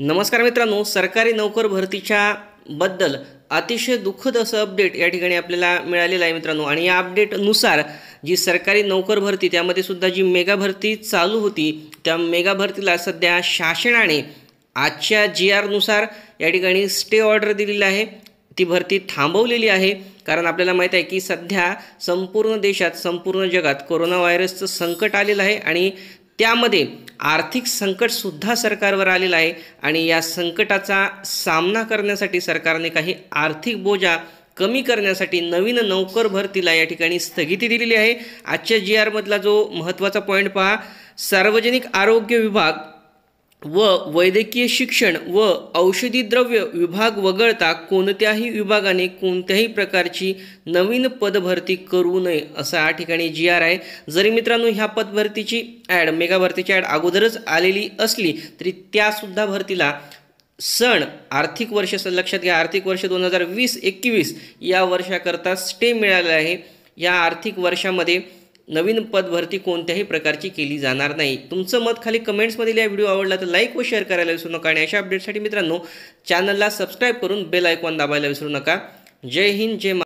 नमस्कार मित्रांनो सरकारी नोकर भरतीच्या बद्दल अतिशय दुःखद असं अपडेट या ठिकाणी आपल्याला मिळालेलं आहे मित्रांनो आणि या अपडेटनुसार जी सरकारी नोकर भरती त्यामध्ये सुद्धा जी मेगा भरती चालू होती त्या मेगा भरतीला सध्या शासनाने आजच्या जी आरनुसार या ठिकाणी स्टे ऑर्डर दिलेली आहे ती भरती थांबवलेली आहे कारण आपल्याला माहीत आहे की सध्या संपूर्ण देशात संपूर्ण जगात कोरोना व्हायरसचं संकट आलेलं आहे आणि त्यामध्ये आर्थिक संकटसुद्धा सरकारवर आलेलं आहे आणि या संकटाचा सामना करण्यासाठी सरकारने काही आर्थिक बोजा कमी करण्यासाठी नवीन नोकर भरतीला या ठिकाणी स्थगिती दिलेली आहे आजच्या जी आरमधला जो महत्त्वाचा पॉईंट पहा सार्वजनिक आरोग्य विभाग व वैद्यकीय शिक्षण व औषधी द्रव्य विभाग वगळता कोणत्याही विभागाने कोणत्याही प्रकारची नवीन पदभरती करू नये असं या ठिकाणी जी आर आहे जरी मित्रांनो ह्या पदभरतीची ॲड मेगा भरतीची ॲड अगोदरच आलेली असली तरी त्यासुद्धा भरतीला सण आर्थिक वर्ष लक्षात घ्या आर्थिक वर्ष दोन हजार वीस एकवीस या वर्षाकरता स्टे मिळाला आहे या आर्थिक वर्षामध्ये नवीन पदभरती कोणत्याही प्रकारची केली जाणार नाही तुमचं मत खाली कमेंट्समध्ये या व्हिडिओ आवडला तर लाईक व शेअर करायला विसरू नका आणि अशा अपडेटसाठी मित्रांनो चॅनलला सबस्क्राईब करून बेल आयकॉन दाबायला विसरू नका जय हिंद जय